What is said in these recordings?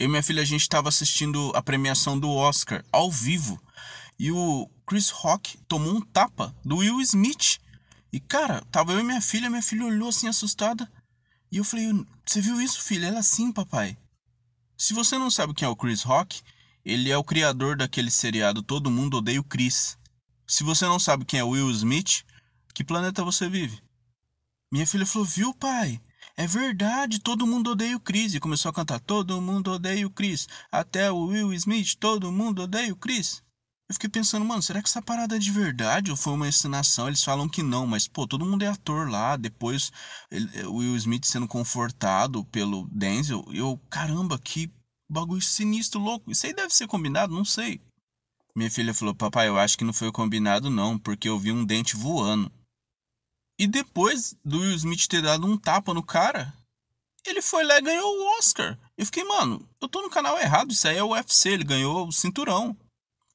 Eu e minha filha, a gente estava assistindo a premiação do Oscar ao vivo. E o Chris Rock tomou um tapa do Will Smith. E, cara, tava eu e minha filha, minha filha olhou assim assustada. E eu falei, você viu isso, filha? Ela é sim, papai. Se você não sabe quem é o Chris Rock, ele é o criador daquele seriado Todo Mundo Odeia o Chris. Se você não sabe quem é o Will Smith, que planeta você vive? Minha filha falou, viu, pai? É verdade, todo mundo odeia o Chris. E começou a cantar: Todo mundo odeia o Chris. Até o Will Smith, todo mundo odeia o Chris. Eu fiquei pensando, mano, será que essa parada é de verdade ou foi uma encenação? Eles falam que não, mas, pô, todo mundo é ator lá. Depois, o Will Smith sendo confortado pelo Denzel. Eu, caramba, que bagulho sinistro, louco. Isso aí deve ser combinado, não sei. Minha filha falou, papai, eu acho que não foi combinado não, porque eu vi um dente voando. E depois do Will Smith ter dado um tapa no cara, ele foi lá e ganhou o Oscar. Eu fiquei, mano, eu tô no canal errado, isso aí é o UFC, ele ganhou o cinturão.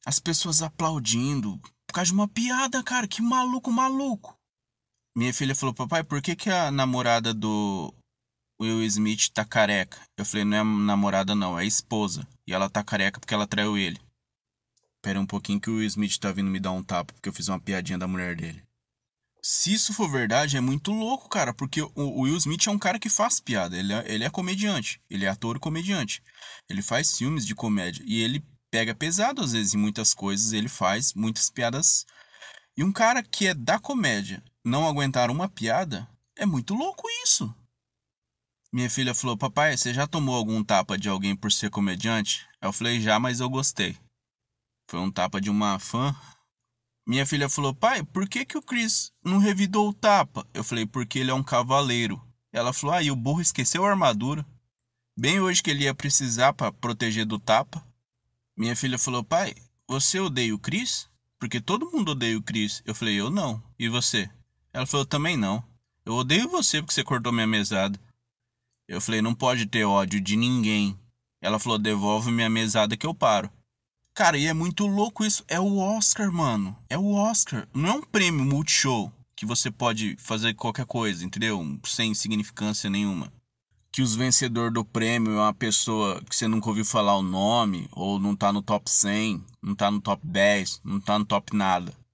As pessoas aplaudindo por causa de uma piada, cara, que maluco, maluco. Minha filha falou, papai, por que, que a namorada do Will Smith tá careca? Eu falei, não é namorada não, é esposa. E ela tá careca porque ela traiu ele. Pera um pouquinho que o Will Smith tá vindo me dar um tapa porque eu fiz uma piadinha da mulher dele se isso for verdade, é muito louco, cara, porque o Will Smith é um cara que faz piada. Ele é, ele é comediante. Ele é ator comediante. Ele faz filmes de comédia. E ele pega pesado, às vezes, em muitas coisas. Ele faz muitas piadas. E um cara que é da comédia não aguentar uma piada, é muito louco isso. Minha filha falou: Papai, você já tomou algum tapa de alguém por ser comediante? Eu falei: Já, mas eu gostei. Foi um tapa de uma fã minha filha falou: pai, por que, que o Chris não revidou o tapa? Eu falei: porque ele é um cavaleiro. Ela falou: ah, e o burro esqueceu a armadura. Bem hoje que ele ia precisar para proteger do tapa. Minha filha falou: pai, você odeia o Chris? Porque todo mundo odeia o Chris. Eu falei: eu não. E você? Ela falou: também não. Eu odeio você porque você cortou minha mesada. Eu falei: não pode ter ódio de ninguém. Ela falou: devolve minha mesada que eu paro. Cara, e é muito louco isso. É o Oscar, mano. É o Oscar. Não é um prêmio multishow que você pode fazer qualquer coisa, entendeu? Sem significância nenhuma. Que os vencedor do prêmio é uma pessoa que você nunca ouviu falar o nome, ou não tá no top 100, não tá no top 10, não tá no top nada.